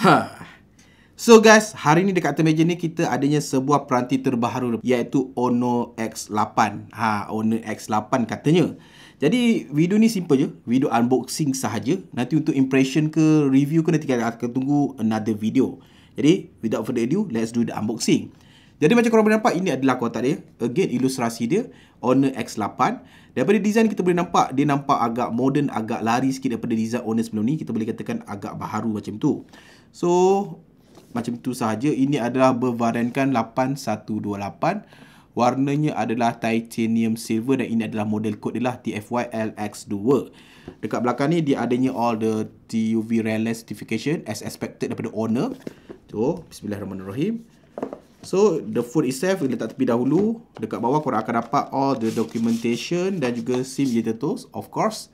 Ha. So guys, hari ni dekat meja ni kita adanya sebuah peranti terbaru iaitu Honor X8. Ha, Honor X8 katanya. Jadi video ni simple je, video unboxing sahaja. Nanti untuk impression ke review ke nanti kita akan tunggu another video. Jadi without further ado, let's do the unboxing. Jadi macam korang boleh nampak, ini adalah kotak dia. Again, ilustrasi dia. Honor X8. Daripada design kita boleh nampak, dia nampak agak modern, agak lari sikit daripada design Honor sebelum ni. Kita boleh katakan agak baharu macam tu. So macam tu sahaja ini adalah bervariankan 8128 warnanya adalah titanium silver dan ini adalah model kod dia lah TFYLX2 dekat belakang ni dia adanya all the TUV rail certification as expected daripada owner tu so, bismillahirrahmanirrahim so the phone itself letak tepi dahulu dekat bawah korang akan dapat all the documentation dan juga SIM details of course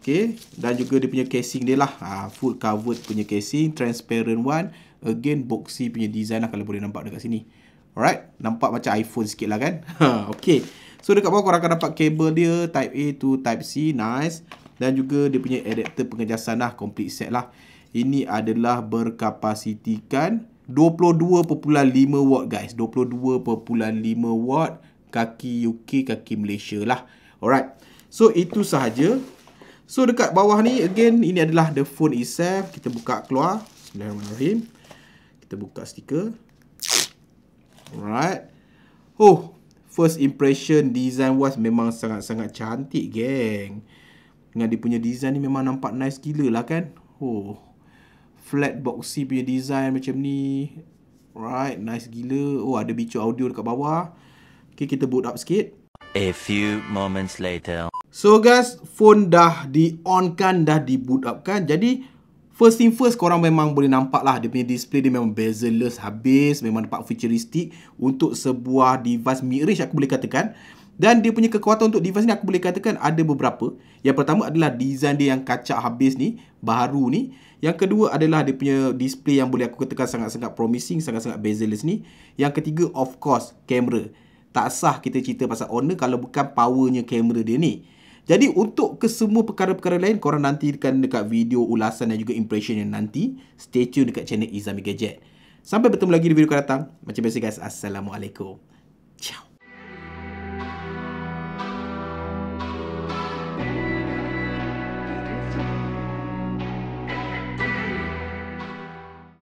okay. dan juga dia punya casing dia lah ha, full covered punya casing transparent one again boxy punya design lah kalau boleh nampak dekat sini alright nampak macam iPhone sikit lah kan Okay. so dekat bawah korang akan dapat kabel dia type A to type C nice dan juga dia punya adapter pengejasan lah complete set lah ini adalah berkapasitikan 22.5 watt guys 22.5 watt kaki UK kaki Malaysia lah alright So itu sahaja So dekat bawah ni again ini adalah the phone itself. Kita buka keluar. Bismillahirrahmanirrahim. Kita buka stiker. Alright. Oh, first impression design was memang sangat-sangat cantik, geng. Dengan dia punya design ni memang nampak nice gila lah kan. Oh. Flat boxy punya design macam ni. Alright, nice gila. Oh, ada bicu audio dekat bawah. Okay, kita boot up sikit. A few moments later. So guys, phone dah di-onkan, dah di-boot up kan. Jadi, first thing first, korang memang boleh nampak lah. Dia punya display dia memang bezelless, habis. Memang nampak futuristik untuk sebuah device mid-range aku boleh katakan. Dan dia punya kekuatan untuk device ni aku boleh katakan ada beberapa. Yang pertama adalah design dia yang kacak habis ni, baru ni. Yang kedua adalah dia punya display yang boleh aku katakan sangat-sangat promising, sangat-sangat bezelless ni. Yang ketiga, of course, Kamera tak sah kita cerita pasal owner kalau bukan powernya kamera dia ni. Jadi untuk kesemua perkara-perkara lain, korang nantikan dekat video ulasan dan juga impression yang nanti. Stay tune dekat channel Izami Gadget. Sampai bertemu lagi di video akan datang. Macam biasa guys, Assalamualaikum.